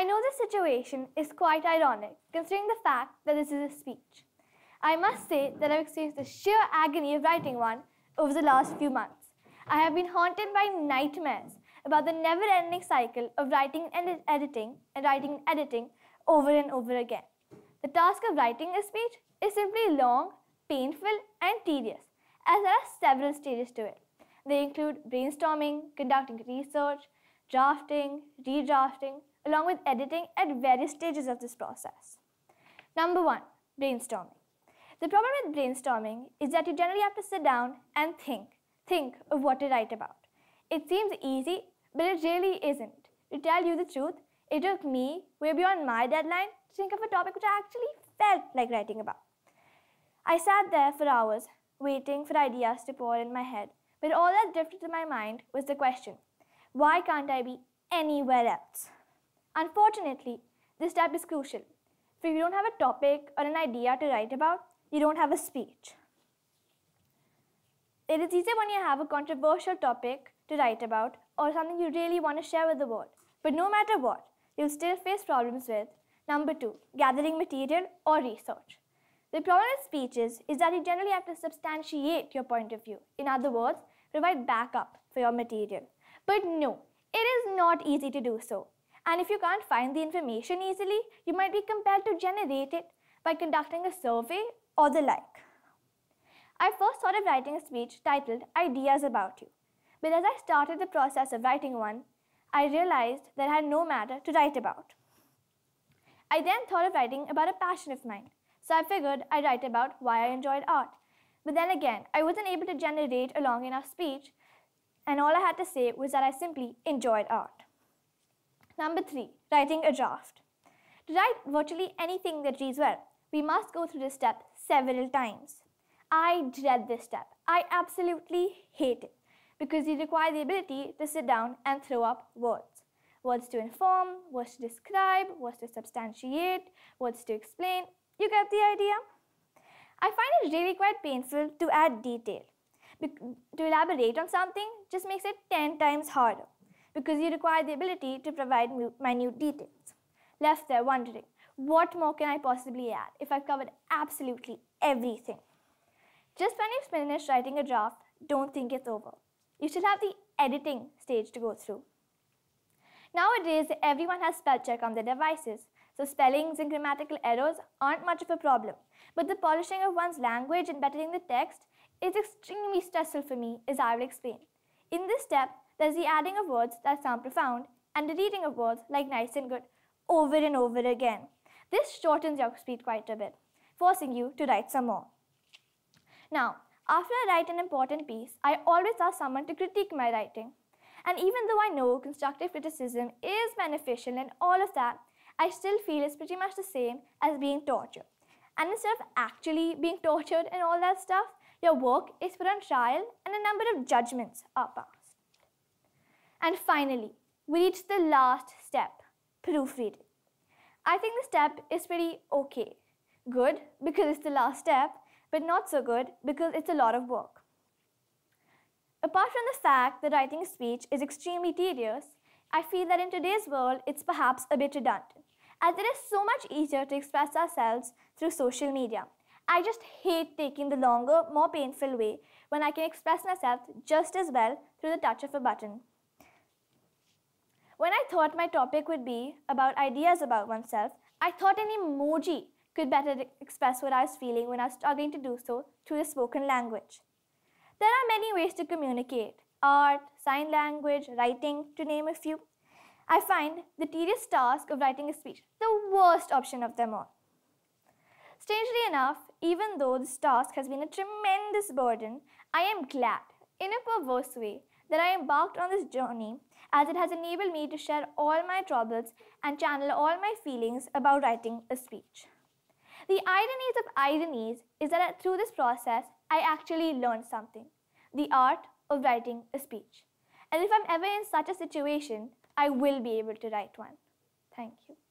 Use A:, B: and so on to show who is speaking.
A: I know this situation is quite ironic considering the fact that this is a speech. I must say that I've experienced the sheer agony of writing one over the last few months. I have been haunted by nightmares about the never ending cycle of writing and editing and writing and editing over and over again. The task of writing a speech is simply long, painful, and tedious, as there are several stages to it. They include brainstorming, conducting research, drafting, redrafting, along with editing at various stages of this process. Number one, brainstorming. The problem with brainstorming is that you generally have to sit down and think, think of what to write about. It seems easy, but it really isn't. To tell you the truth, it took me way beyond my deadline to think of a topic which I actually felt like writing about. I sat there for hours, waiting for ideas to pour in my head, but all that drifted to my mind was the question, why can't I be anywhere else? Unfortunately, this step is crucial. For if you don't have a topic or an idea to write about, you don't have a speech. It is easier when you have a controversial topic to write about or something you really want to share with the world. But no matter what, you'll still face problems with number two, gathering material or research. The problem with speeches is that you generally have to substantiate your point of view. In other words, provide backup for your material. But no, it is not easy to do so. And if you can't find the information easily, you might be compelled to generate it by conducting a survey or the like. I first thought of writing a speech titled Ideas About You, but as I started the process of writing one, I realized that I had no matter to write about. I then thought of writing about a passion of mine, so I figured I'd write about why I enjoyed art. But then again, I wasn't able to generate a long enough speech, and all I had to say was that I simply enjoyed art. Number three, writing a draft. To write virtually anything that reads well, we must go through this step several times. I dread this step. I absolutely hate it because you require the ability to sit down and throw up words. Words to inform, words to describe, words to substantiate, words to explain. You get the idea? I find it really quite painful to add detail. Be to elaborate on something just makes it 10 times harder because you require the ability to provide minute details. Left there wondering, what more can I possibly add if I've covered absolutely everything? Just when you've finished writing a draft, don't think it's over. You still have the editing stage to go through. Nowadays, everyone has spell check on their devices, so spellings and grammatical errors aren't much of a problem. But the polishing of one's language and bettering the text is extremely stressful for me, as I will explain. In this step, there's the adding of words that sound profound and deleting of words like nice and good over and over again. This shortens your speech quite a bit, forcing you to write some more. Now, after I write an important piece, I always ask someone to critique my writing. And even though I know constructive criticism is beneficial and all of that, I still feel it's pretty much the same as being tortured. And instead of actually being tortured and all that stuff, your work is put on trial and a number of judgments are passed. And finally, we reach the last step, proofreading. I think the step is pretty okay. Good, because it's the last step, but not so good, because it's a lot of work. Apart from the fact that writing a speech is extremely tedious, I feel that in today's world, it's perhaps a bit redundant, as it is so much easier to express ourselves through social media. I just hate taking the longer, more painful way when I can express myself just as well through the touch of a button. When I thought my topic would be about ideas about oneself, I thought an emoji could better express what I was feeling when I was struggling to do so through the spoken language. There are many ways to communicate art, sign language, writing, to name a few. I find the tedious task of writing a speech the worst option of them all. Strangely enough, even though this task has been a tremendous burden, I am glad, in a perverse way, that I embarked on this journey as it has enabled me to share all my troubles and channel all my feelings about writing a speech. The ironies of ironies is that through this process, I actually learned something the art of writing a speech. And if I'm ever in such a situation, I will be able to write one. Thank you.